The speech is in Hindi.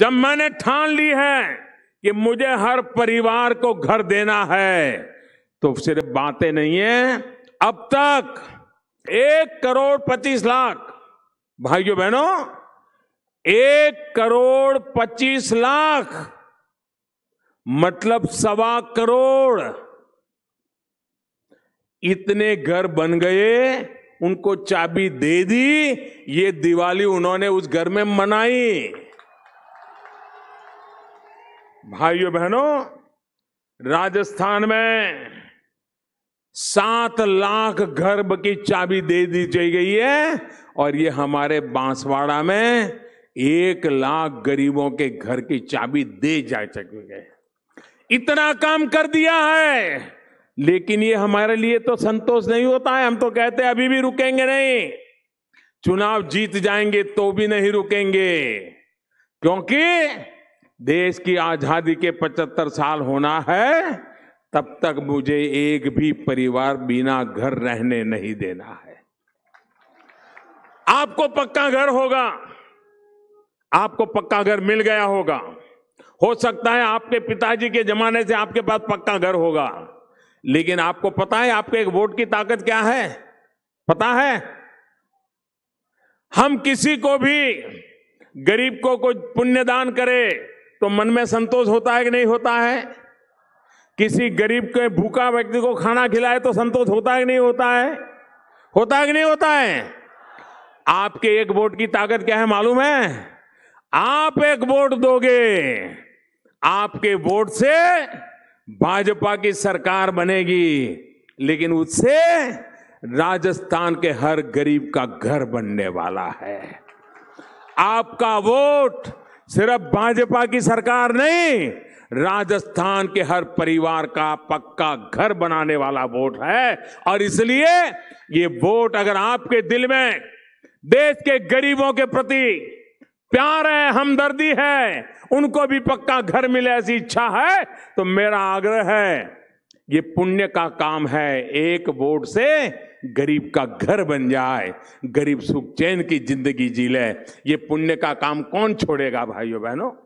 जब मैंने ठान ली है कि मुझे हर परिवार को घर देना है तो सिर्फ बातें नहीं है अब तक एक करोड़ पच्चीस लाख भाइयों बहनों एक करोड़ पच्चीस लाख मतलब सवा करोड़ इतने घर बन गए उनको चाबी दे दी ये दिवाली उन्होंने उस घर में मनाई भाइयों बहनों राजस्थान में सात लाख घर की चाबी दे दी गई है और ये हमारे बांसवाड़ा में एक लाख गरीबों के घर की चाबी दे जा चुकी है इतना काम कर दिया है लेकिन ये हमारे लिए तो संतोष नहीं होता है हम तो कहते हैं अभी भी रुकेंगे नहीं चुनाव जीत जाएंगे तो भी नहीं रुकेंगे क्योंकि देश की आजादी के 75 साल होना है तब तक मुझे एक भी परिवार बिना घर रहने नहीं देना है आपको पक्का घर होगा आपको पक्का घर मिल गया होगा हो सकता है आपके पिताजी के जमाने से आपके पास पक्का घर होगा लेकिन आपको पता है आपके एक वोट की ताकत क्या है पता है हम किसी को भी गरीब को कोई पुण्य दान करें तो मन में संतोष होता है कि नहीं होता है किसी गरीब के भूखा व्यक्ति को खाना खिलाए तो संतोष होता है कि नहीं होता है होता है कि नहीं होता है आपके एक वोट की ताकत क्या है मालूम है आप एक वोट दोगे आपके वोट से भाजपा की सरकार बनेगी लेकिन उससे राजस्थान के हर गरीब का घर बनने वाला है आपका वोट सिर्फ भाजपा की सरकार नहीं राजस्थान के हर परिवार का पक्का घर बनाने वाला वोट है और इसलिए ये वोट अगर आपके दिल में देश के गरीबों के प्रति प्यार है हमदर्दी है उनको भी पक्का घर मिले ऐसी इच्छा है तो मेरा आग्रह है ये पुण्य का काम है एक वोट से गरीब का घर बन जाए गरीब सुख चैन की जिंदगी जी ले ये पुण्य का काम कौन छोड़ेगा भाइयों बहनों